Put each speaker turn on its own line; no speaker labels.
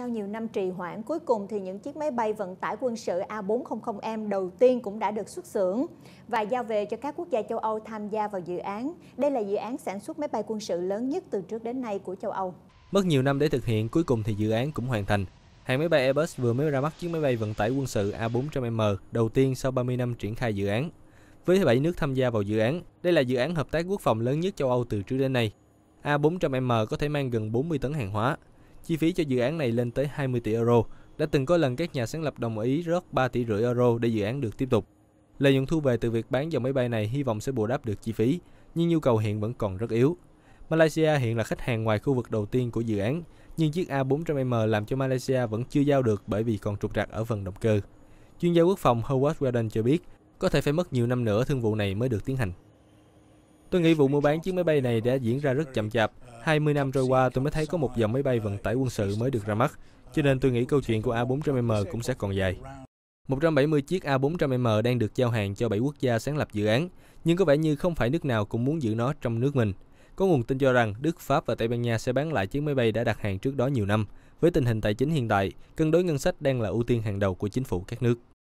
Sau nhiều năm trì hoãn, cuối cùng thì những chiếc máy bay vận tải quân sự A400M đầu tiên cũng đã được xuất xưởng và giao về cho các quốc gia châu Âu tham gia vào dự án. Đây là dự án sản xuất máy bay quân sự lớn nhất từ trước đến nay của châu Âu.
Mất nhiều năm để thực hiện, cuối cùng thì dự án cũng hoàn thành. Hãng máy bay Airbus vừa mới ra mắt chiếc máy bay vận tải quân sự A400M đầu tiên sau 30 năm triển khai dự án. Với 7 nước tham gia vào dự án, đây là dự án hợp tác quốc phòng lớn nhất châu Âu từ trước đến nay. A400M có thể mang gần 40 tấn hàng hóa, Chi phí cho dự án này lên tới 20 tỷ euro. Đã từng có lần các nhà sáng lập đồng ý rót 3 tỷ rưỡi euro để dự án được tiếp tục. Lợi nhuận thu về từ việc bán dòng máy bay này hy vọng sẽ bù đắp được chi phí, nhưng nhu cầu hiện vẫn còn rất yếu. Malaysia hiện là khách hàng ngoài khu vực đầu tiên của dự án, nhưng chiếc A400M làm cho Malaysia vẫn chưa giao được bởi vì còn trục trặc ở phần động cơ. Chuyên gia quốc phòng Howard Weldon cho biết, có thể phải mất nhiều năm nữa thương vụ này mới được tiến hành. Tôi nghĩ vụ mua bán chiếc máy bay này đã diễn ra rất chậm chạp. 20 năm trôi qua tôi mới thấy có một dòng máy bay vận tải quân sự mới được ra mắt, cho nên tôi nghĩ câu chuyện của A400M cũng sẽ còn dài. 170 chiếc A400M đang được giao hàng cho 7 quốc gia sáng lập dự án, nhưng có vẻ như không phải nước nào cũng muốn giữ nó trong nước mình. Có nguồn tin cho rằng Đức, Pháp và Tây Ban Nha sẽ bán lại chiếc máy bay đã đặt hàng trước đó nhiều năm. Với tình hình tài chính hiện tại, cân đối ngân sách đang là ưu tiên hàng đầu của chính phủ các nước.